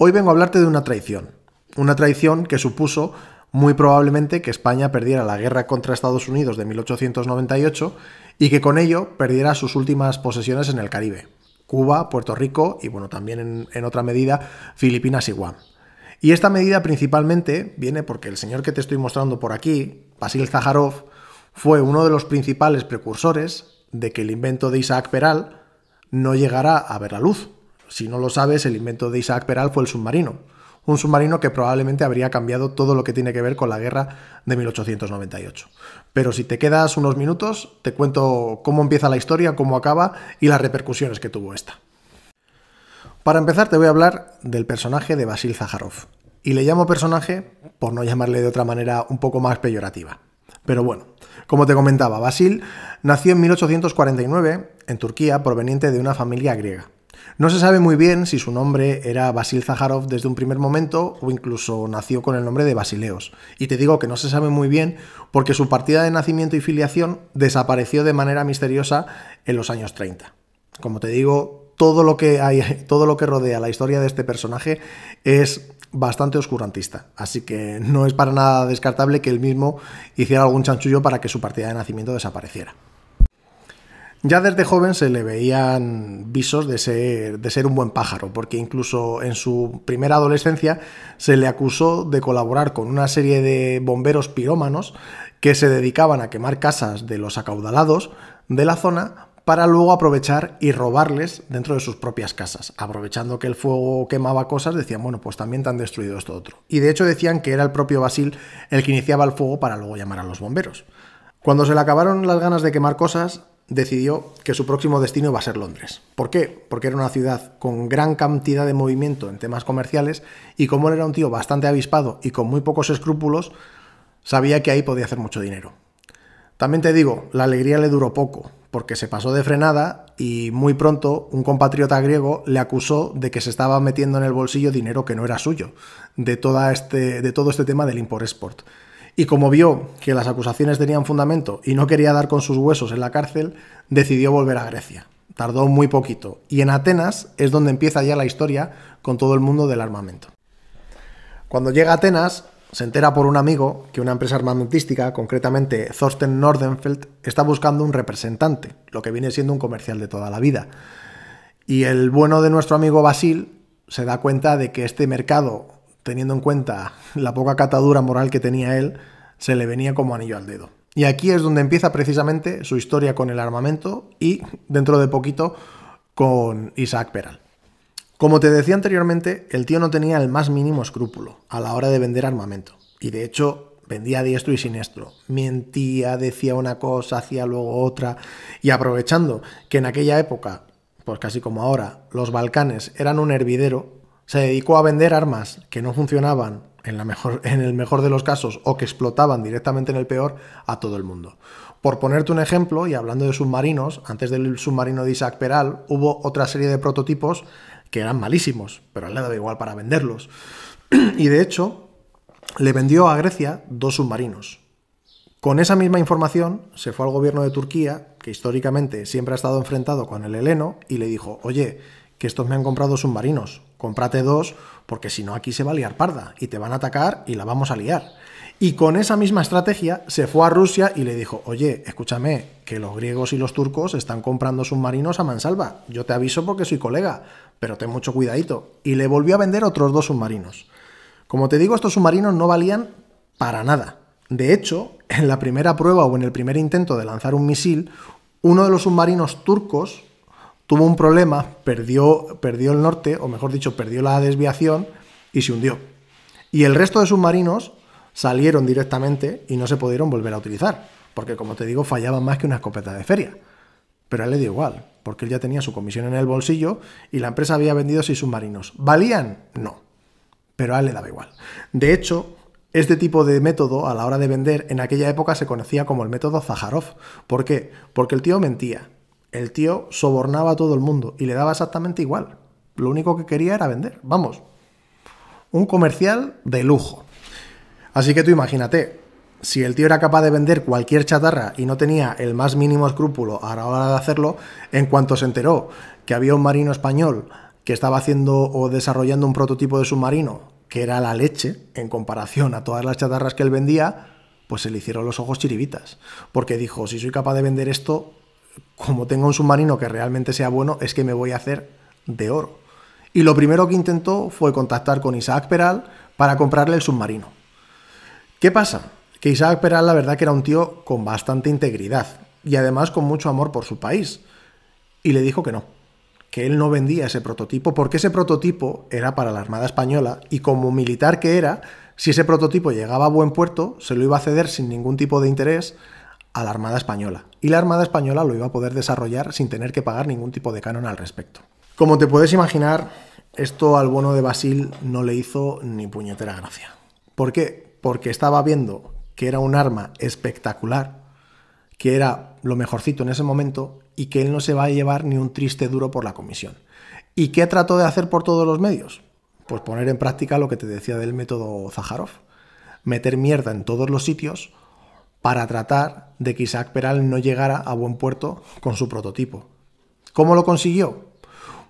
Hoy vengo a hablarte de una traición. Una traición que supuso muy probablemente que España perdiera la guerra contra Estados Unidos de 1898 y que con ello perdiera sus últimas posesiones en el Caribe. Cuba, Puerto Rico y bueno, también en, otra medida Filipinas y Guam. Y esta medida principalmente viene porque el señor que te estoy mostrando por aquí, Basil Zaharov, fue uno de los principales precursores de que el invento de Isaac Peral no llegará a ver la luz si no lo sabes, el invento de Isaac Peral fue el submarino. Un submarino que probablemente habría cambiado todo lo que tiene que ver con la guerra de 1898. Pero si te quedas unos minutos, te cuento cómo empieza la historia, cómo acaba y las repercusiones que tuvo esta. Para empezar, te voy a hablar del personaje de Basil Zaharov. Y le llamo personaje por no llamarle de otra manera un poco más peyorativa. Pero bueno, como te comentaba, Basil nació en 1849 en Turquía proveniente de una familia griega. No se sabe muy bien si su nombre era Basil Zaharov desde un primer momento o incluso nació con el nombre de Basileos. Y te digo que no se sabe muy bien porque su partida de nacimiento y filiación desapareció de manera misteriosa en los años 30. Como te digo, todo lo que, hay, todo lo que rodea la historia de este personaje es bastante oscurantista, así que no es para nada descartable que él mismo hiciera algún chanchullo para que su partida de nacimiento desapareciera. Ya desde joven se le veían visos de ser, de ser un buen pájaro, porque incluso en su primera adolescencia se le acusó de colaborar con una serie de bomberos pirómanos que se dedicaban a quemar casas de los acaudalados de la zona para luego aprovechar y robarles dentro de sus propias casas. Aprovechando que el fuego quemaba cosas, decían, bueno, pues también te han destruido esto otro. Y de hecho decían que era el propio Basil el que iniciaba el fuego para luego llamar a los bomberos. Cuando se le acabaron las ganas de quemar cosas, decidió que su próximo destino iba a ser Londres. ¿Por qué? Porque era una ciudad con gran cantidad de movimiento en temas comerciales y como él era un tío bastante avispado y con muy pocos escrúpulos, sabía que ahí podía hacer mucho dinero. También te digo, la alegría le duró poco, porque se pasó de frenada y muy pronto un compatriota griego le acusó de que se estaba metiendo en el bolsillo dinero que no era suyo, de, este, de todo este tema del import-export y como vio que las acusaciones tenían fundamento y no quería dar con sus huesos en la cárcel, decidió volver a Grecia. Tardó muy poquito, y en Atenas es donde empieza ya la historia con todo el mundo del armamento. Cuando llega a Atenas, se entera por un amigo que una empresa armamentística, concretamente Thorsten Nordenfeld, está buscando un representante, lo que viene siendo un comercial de toda la vida. Y el bueno de nuestro amigo Basil se da cuenta de que este mercado teniendo en cuenta la poca catadura moral que tenía él, se le venía como anillo al dedo. Y aquí es donde empieza precisamente su historia con el armamento y, dentro de poquito, con Isaac Peral. Como te decía anteriormente, el tío no tenía el más mínimo escrúpulo a la hora de vender armamento. Y de hecho, vendía diestro y siniestro. Mentía, decía una cosa, hacía luego otra. Y aprovechando que en aquella época, pues casi como ahora, los Balcanes eran un hervidero, se dedicó a vender armas que no funcionaban en, el mejor de los casos o que explotaban directamente en el peor a todo el mundo. Por ponerte un ejemplo, y hablando de submarinos, antes del submarino de Isaac Peral hubo otra serie de prototipos que eran malísimos, pero él le daba igual para venderlos. y de hecho, le vendió a Grecia dos submarinos. Con esa misma información se fue al gobierno de Turquía, que históricamente siempre ha estado enfrentado con el heleno, y le dijo, oye, que estos me han comprado submarinos, cómprate dos, porque si no aquí se va a liar parda y te van a atacar y la vamos a liar. Y con esa misma estrategia se fue a Rusia y le dijo, oye, escúchame, que los griegos y los turcos están comprando submarinos a mansalva. Yo te aviso porque soy colega, pero ten mucho cuidadito. Y le volvió a vender otros dos submarinos. Como te digo, estos submarinos no valían para nada. De hecho, en la primera prueba o en el primer intento de lanzar un misil, uno de los submarinos turcos tuvo un problema, perdió, perdió el norte, o mejor dicho, perdió la desviación y se hundió. Y el resto de submarinos salieron directamente y no se pudieron volver a utilizar, porque como te digo, fallaban más que una escopeta de feria. Pero a él le dio igual, porque él ya tenía su comisión en el bolsillo y la empresa había vendido seis submarinos. ¿Valían? No. Pero a él le daba igual. De hecho, este tipo de método a la hora de vender en aquella época se conocía como el método Zaharov. ¿Por qué? Porque el tío mentía, el tío sobornaba a todo el mundo y le daba exactamente igual. Lo único que quería era vender. Vamos, un comercial de lujo. Así que tú imagínate, si el tío era capaz de vender cualquier chatarra y no tenía el más mínimo escrúpulo a la hora de hacerlo, en cuanto se enteró que había un marino español que estaba haciendo o desarrollando un prototipo de submarino que era la leche en comparación a todas las chatarras que él vendía, pues se le hicieron los ojos chiribitas, porque dijo, si soy capaz de vender esto, como tengo un submarino que realmente sea bueno, es que me voy a hacer de oro. Y lo primero que intentó fue contactar con Isaac Peral para comprarle el submarino. ¿Qué pasa? Que Isaac Peral la verdad que era un tío con bastante integridad y además con mucho amor por su país. Y le dijo que no, que él no vendía ese prototipo porque ese prototipo era para la Armada Española y como militar que era, si ese prototipo llegaba a buen puerto, se lo iba a ceder sin ningún tipo de interés a la Armada Española, y la Armada Española lo iba a poder desarrollar sin tener que pagar ningún tipo de canon al respecto. Como te puedes imaginar, esto al bono de Basil no le hizo ni puñetera gracia. ¿Por qué? Porque estaba viendo que era un arma espectacular, que era lo mejorcito en ese momento y que él no se va a llevar ni un triste duro por la comisión. ¿Y qué trató de hacer por todos los medios? Pues poner en práctica lo que te decía del método Zaharov. Meter mierda en todos los sitios para tratar de que Isaac Peral no llegara a buen puerto con su prototipo. ¿Cómo lo consiguió?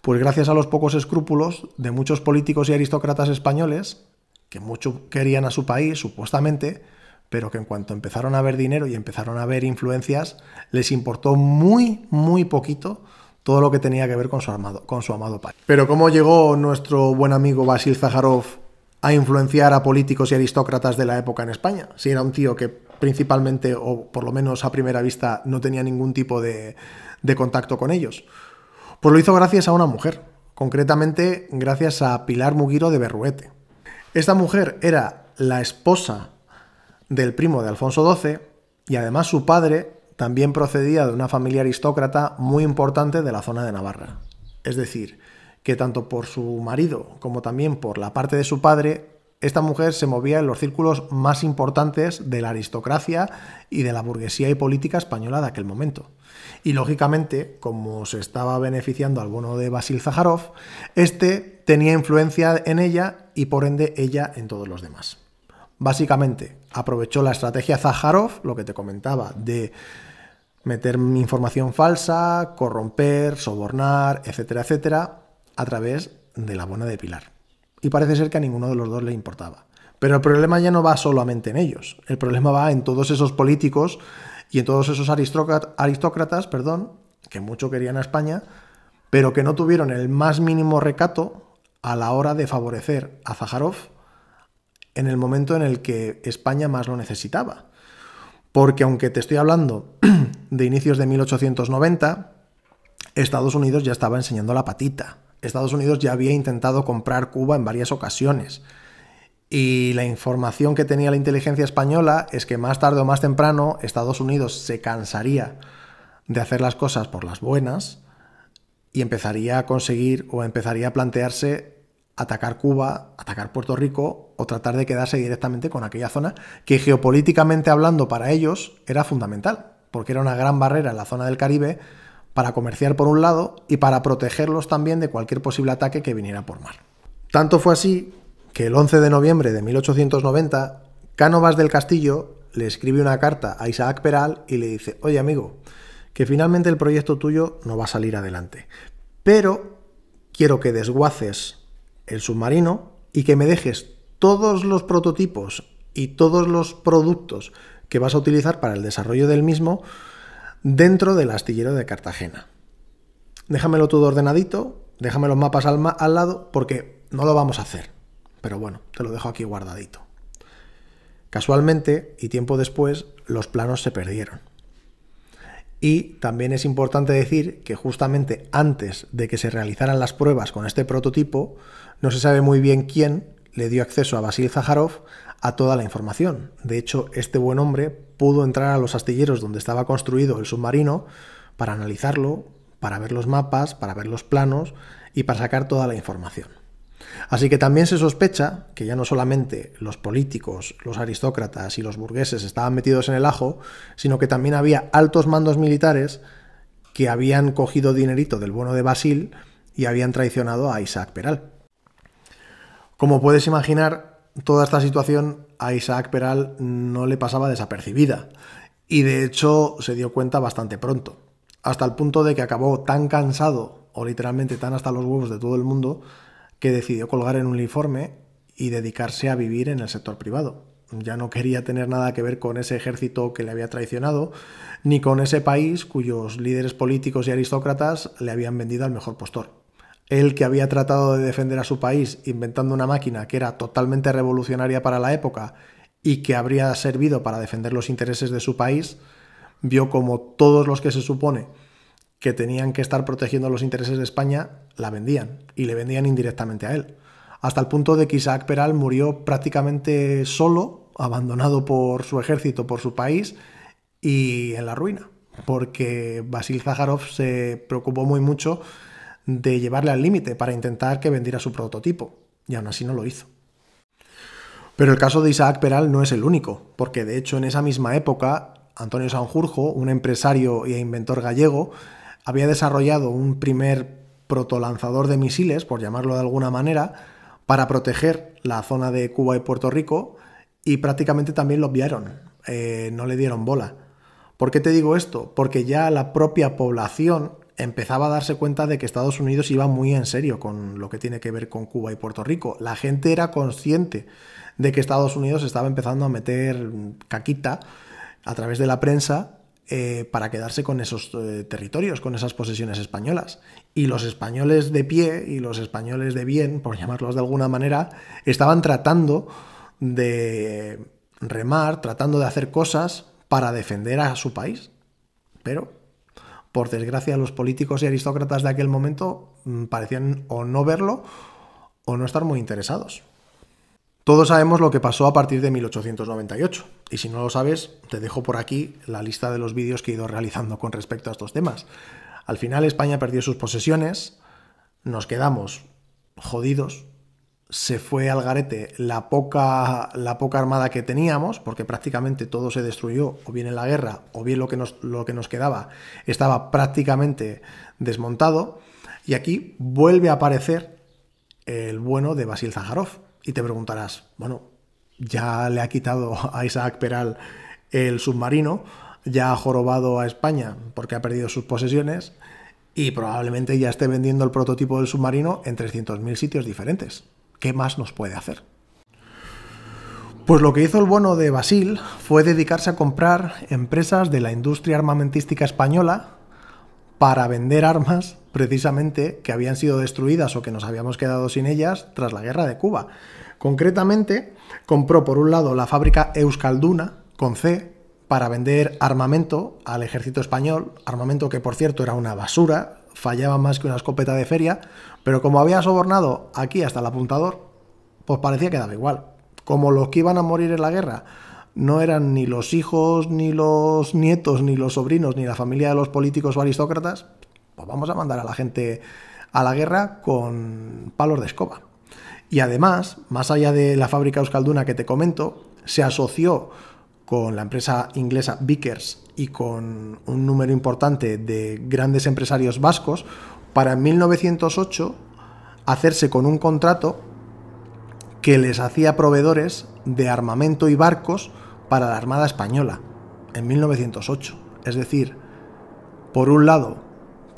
Pues gracias a los pocos escrúpulos de muchos políticos y aristócratas españoles, que mucho querían a su país, supuestamente, pero que en cuanto empezaron a ver dinero y empezaron a ver influencias, les importó muy, muy poquito todo lo que tenía que ver con su, con su amado país. Pero ¿cómo llegó nuestro buen amigo Basil Zaharov a influenciar a políticos y aristócratas de la época en España? Si era un tío que principalmente, o por lo menos a primera vista, no tenía ningún tipo de, contacto con ellos? Pues lo hizo gracias a una mujer, concretamente gracias a Pilar Mugiro de Berruete. Esta mujer era la esposa del primo de Alfonso XII y además su padre también procedía de una familia aristócrata muy importante de la zona de Navarra. Es decir, que tanto por su marido como también por la parte de su padre esta mujer se movía en los círculos más importantes de la aristocracia y de la burguesía y política española de aquel momento. Y lógicamente, como se estaba beneficiando al bono de Basil Zaharoff, este tenía influencia en ella y por ende ella en todos los demás. Básicamente, aprovechó la estrategia Zaharoff, lo que te comentaba, de meter información falsa, corromper, sobornar, etcétera, etcétera, a través de la bona de Pilar. Y parece ser que a ninguno de los dos le importaba. Pero el problema ya no va solamente en ellos, el problema va en todos esos políticos y en todos esos aristócratas, perdón, que mucho querían a España, pero que no tuvieron el más mínimo recato a la hora de favorecer a Zaharoff en el momento en el que España más lo necesitaba. Porque aunque te estoy hablando de inicios de 1890, Estados Unidos ya estaba enseñando la patita Estados Unidos ya había intentado comprar Cuba en varias ocasiones. Y la información que tenía la inteligencia española es que más tarde o más temprano Estados Unidos se cansaría de hacer las cosas por las buenas y empezaría a conseguir o empezaría a plantearse atacar Cuba, atacar Puerto Rico o tratar de quedarse directamente con aquella zona que geopolíticamente hablando para ellos era fundamental, porque era una gran barrera en la zona del Caribe para comerciar por un lado y para protegerlos también de cualquier posible ataque que viniera por mar. Tanto fue así que el 11 de noviembre de 1890, Cánovas del Castillo le escribe una carta a Isaac Peral y le dice, oye amigo, que finalmente el proyecto tuyo no va a salir adelante, pero quiero que desguaces el submarino y que me dejes todos los prototipos y todos los productos que vas a utilizar para el desarrollo del mismo dentro del astillero de Cartagena. Déjamelo todo ordenadito, déjame los mapas al, lado, porque no lo vamos a hacer. Pero bueno, te lo dejo aquí guardadito. Casualmente, y tiempo después, los planos se perdieron. Y también es importante decir que justamente antes de que se realizaran las pruebas con este prototipo, no se sabe muy bien quién le dio acceso a Basil Zaharov a toda la información. De hecho, este buen hombre pudo entrar a los astilleros donde estaba construido el submarino para analizarlo, para ver los mapas, para ver los planos y para sacar toda la información. Así que también se sospecha que ya no solamente los políticos, los aristócratas y los burgueses estaban metidos en el ajo, sino que también había altos mandos militares que habían cogido dinerito del bono de Basil y habían traicionado a Isaac Peral. Como puedes imaginar, toda esta situación a Isaac Peral no le pasaba desapercibida y de hecho se dio cuenta bastante pronto, hasta el punto de que acabó tan cansado o literalmente tan hasta los huevos de todo el mundo que decidió colgar en un uniforme y dedicarse a vivir en el sector privado. Ya no quería tener nada que ver con ese ejército que le había traicionado, ni con ese país cuyos líderes políticos y aristócratas le habían vendido al mejor postor él que había tratado de defender a su país inventando una máquina que era totalmente revolucionaria para la época y que habría servido para defender los intereses de su país, vio como todos los que se supone que tenían que estar protegiendo los intereses de España la vendían y le vendían indirectamente a él. Hasta el punto de que Isaac Peral murió prácticamente solo, abandonado por su ejército, por su país y en la ruina, porque Basil Zaharov se preocupó muy mucho de llevarle al límite para intentar que vendiera su prototipo, y aún así no lo hizo. Pero el caso de Isaac Peral no es el único, porque de hecho en esa misma época, Antonio Sanjurjo, un empresario e inventor gallego, había desarrollado un primer protolanzador de misiles, por llamarlo de alguna manera, para proteger la zona de Cuba y Puerto Rico, y prácticamente también lo obviaron, eh, no le dieron bola. ¿Por qué te digo esto? Porque ya la propia población empezaba a darse cuenta de que Estados Unidos iba muy en serio con lo que tiene que ver con Cuba y Puerto Rico. La gente era consciente de que Estados Unidos estaba empezando a meter caquita a través de la prensa eh, para quedarse con esos eh, territorios, con esas posesiones españolas. Y los españoles de pie y los españoles de bien, por llamarlos de alguna manera, estaban tratando de remar, tratando de hacer cosas para defender a su país. Pero por desgracia, los políticos y aristócratas de aquel momento mm, parecían o no verlo o no estar muy interesados. Todos sabemos lo que pasó a partir de 1898, y si no lo sabes, te dejo por aquí la lista de los vídeos que he ido realizando con respecto a estos temas. Al final España perdió sus posesiones, nos quedamos jodidos se fue al garete la poca, armada que teníamos, porque prácticamente todo se destruyó, o bien en la guerra, o bien lo que nos, quedaba estaba prácticamente desmontado. Y aquí vuelve a aparecer el bueno de Basil Zaharov. Y te preguntarás, bueno, ya le ha quitado a Isaac Peral el submarino, ya ha jorobado a España porque ha perdido sus posesiones y probablemente ya esté vendiendo el prototipo del submarino en 300.000 sitios diferentes. ¿qué más nos puede hacer? Pues lo que hizo el bono de Basil fue dedicarse a comprar empresas de la industria armamentística española para vender armas precisamente que habían sido destruidas o que nos habíamos quedado sin ellas tras la guerra de Cuba. Concretamente, compró por un lado la fábrica Euskalduna con C para vender armamento al ejército español, armamento que por cierto era una basura, fallaba más que una escopeta de feria, pero como había sobornado aquí hasta el apuntador, pues parecía que daba igual. Como los que iban a morir en la guerra no eran ni los hijos, ni los nietos, ni los sobrinos, ni la familia de los políticos o aristócratas, pues vamos a mandar a la gente a la guerra con palos de escoba. Y además, más allá de la fábrica Euskalduna que te comento, se asoció con la empresa inglesa Vickers y con un número importante de grandes empresarios vascos, para en 1908 hacerse con un contrato que les hacía proveedores de armamento y barcos para la Armada Española, en 1908. Es decir, por un lado,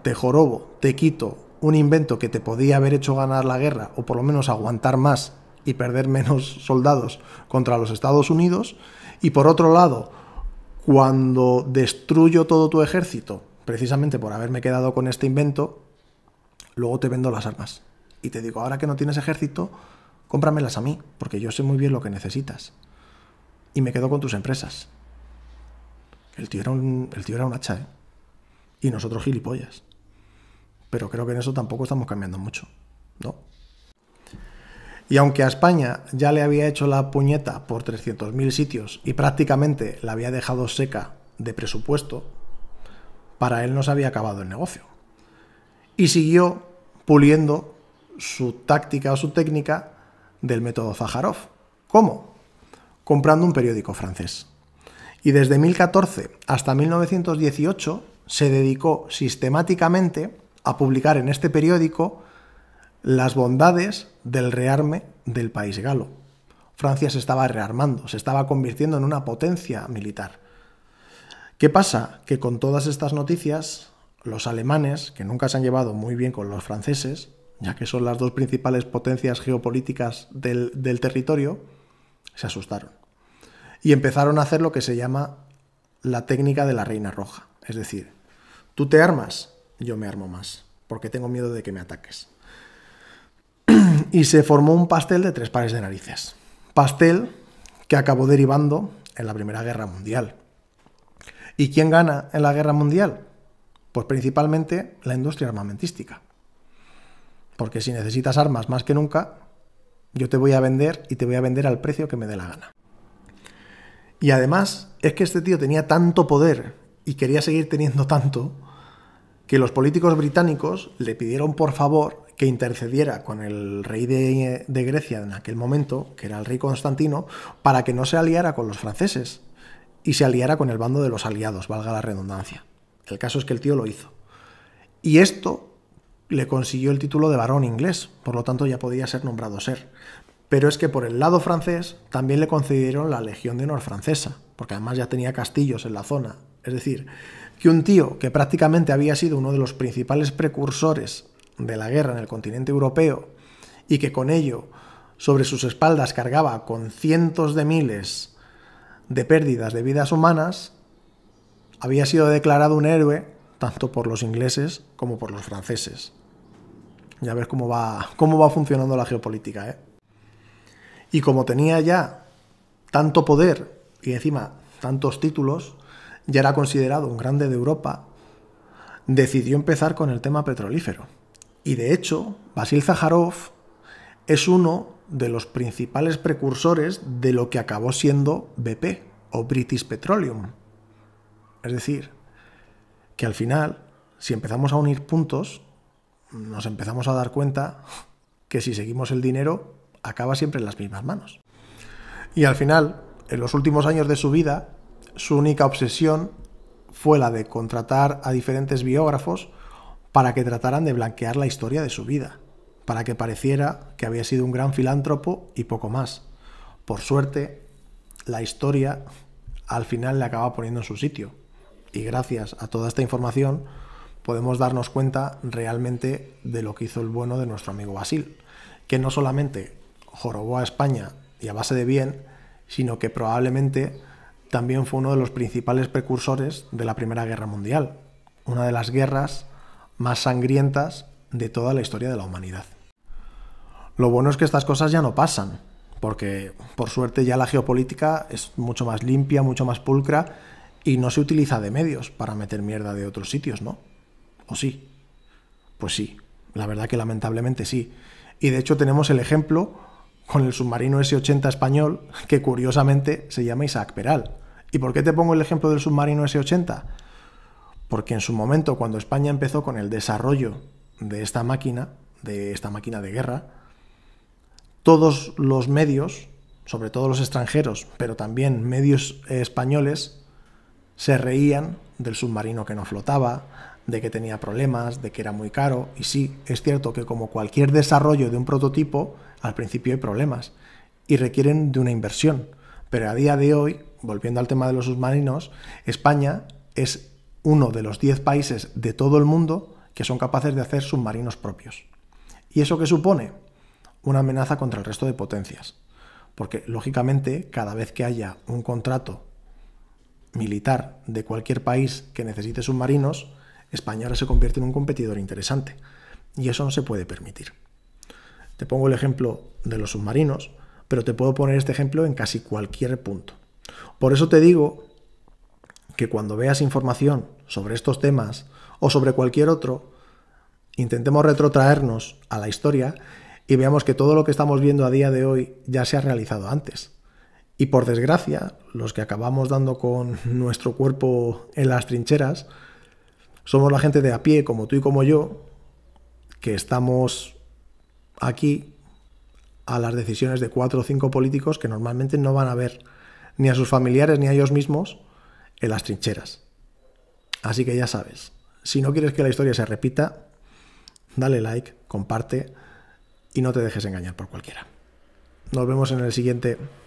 te jorobo, te quito un invento que te podía haber hecho ganar la guerra, o por lo menos aguantar más y perder menos soldados contra los Estados Unidos. Y por otro lado, cuando destruyo todo tu ejército, precisamente por haberme quedado con este invento, luego te vendo las armas. Y te digo, ahora que no tienes ejército, cómpramelas a mí, porque yo sé muy bien lo que necesitas. Y me quedo con tus empresas. El tío era un, el tío era un hacha, ¿eh? Y nosotros gilipollas. Pero creo que en eso tampoco estamos cambiando mucho, ¿no? Y aunque a España ya le había hecho la puñeta por 300.000 sitios y prácticamente la había dejado seca de presupuesto, para él no se había acabado el negocio. Y siguió puliendo su táctica o su técnica del método Zajarov. ¿Cómo? Comprando un periódico francés. Y desde 1014 hasta 1918 se dedicó sistemáticamente a publicar en este periódico las bondades del rearme del país galo. Francia se estaba rearmando, se estaba convirtiendo en una potencia militar. ¿Qué pasa? Que con todas estas noticias, los alemanes, que nunca se han llevado muy bien con los franceses, ya que son las dos principales potencias geopolíticas del, territorio, se asustaron. Y empezaron a hacer lo que se llama la técnica de la Reina Roja. Es decir, tú te armas, yo me armo más, porque tengo miedo de que me ataques. y se formó un pastel de tres pares de narices. Pastel que acabó derivando en la Primera Guerra Mundial. ¿Y quién gana en la Guerra Mundial? Pues principalmente la industria armamentística. Porque si necesitas armas más que nunca, yo te voy a vender y te voy a vender al precio que me dé la gana. Y además es que este tío tenía tanto poder y quería seguir teniendo tanto que los políticos británicos le pidieron por favor que intercediera con el rey de, Grecia en aquel momento, que era el rey Constantino, para que no se aliara con los franceses y se aliara con el bando de los aliados, valga la redundancia. El caso es que el tío lo hizo. Y esto le consiguió el título de varón inglés, por lo tanto ya podía ser nombrado ser. Pero es que por el lado francés también le concedieron la Legión de Honor francesa, porque además ya tenía castillos en la zona. Es decir, que un tío que prácticamente había sido uno de los principales precursores de la guerra en el continente europeo y que con ello sobre sus espaldas cargaba con cientos de miles de pérdidas de vidas humanas, había sido declarado un héroe tanto por los ingleses como por los franceses. Ya ves cómo va, cómo va funcionando la geopolítica. ¿eh? Y como tenía ya tanto poder y encima tantos títulos, ya era considerado un grande de Europa, decidió empezar con el tema petrolífero. Y de hecho, Basil Zaharov es uno de los principales precursores de lo que acabó siendo BP o British Petroleum. Es decir, que al final, si empezamos a unir puntos, nos empezamos a dar cuenta que si seguimos el dinero, acaba siempre en las mismas manos. Y al final, en los últimos años de su vida, su única obsesión fue la de contratar a diferentes biógrafos para que trataran de blanquear la historia de su vida, para que pareciera que había sido un gran filántropo y poco más. Por suerte, la historia al final le acaba poniendo en su sitio. Y gracias a toda esta información podemos darnos cuenta realmente de lo que hizo el bueno de nuestro amigo Basil, que no solamente jorobó a España y a base de bien, sino que probablemente también fue uno de los principales precursores de la Primera Guerra Mundial, una de las guerras más sangrientas de toda la historia de la humanidad. Lo bueno es que estas cosas ya no pasan, porque por suerte ya la geopolítica es mucho más limpia, mucho más pulcra y no se utiliza de medios para meter mierda de otros sitios, ¿no? ¿O sí? Pues sí, la verdad que lamentablemente sí. Y de hecho tenemos el ejemplo con el submarino S-80 español que curiosamente se llama Isaac Peral. ¿Y por qué te pongo el ejemplo del submarino S-80? porque en su momento, cuando España empezó con el desarrollo de esta máquina, de esta máquina de guerra, todos los medios, sobre todo los extranjeros, pero también medios españoles, se reían del submarino que no flotaba, de que tenía problemas, de que era muy caro, y sí, es cierto que como cualquier desarrollo de un prototipo, al principio hay problemas y requieren de una inversión, pero a día de hoy, volviendo al tema de los submarinos, España es uno de los 10 países de todo el mundo que son capaces de hacer submarinos propios. ¿Y eso qué supone? Una amenaza contra el resto de potencias. Porque, lógicamente, cada vez que haya un contrato militar de cualquier país que necesite submarinos, España ahora se convierte en un competidor interesante. Y eso no se puede permitir. Te pongo el ejemplo de los submarinos, pero te puedo poner este ejemplo en casi cualquier punto. Por eso te digo que cuando veas información sobre estos temas o sobre cualquier otro, intentemos retrotraernos a la historia y veamos que todo lo que estamos viendo a día de hoy ya se ha realizado antes. Y por desgracia, los que acabamos dando con nuestro cuerpo en las trincheras, somos la gente de a pie, como tú y como yo, que estamos aquí a las decisiones de cuatro o cinco políticos que normalmente no van a ver ni a sus familiares ni a ellos mismos en las trincheras. Así que ya sabes, si no quieres que la historia se repita, dale like, comparte y no te dejes engañar por cualquiera. Nos vemos en el siguiente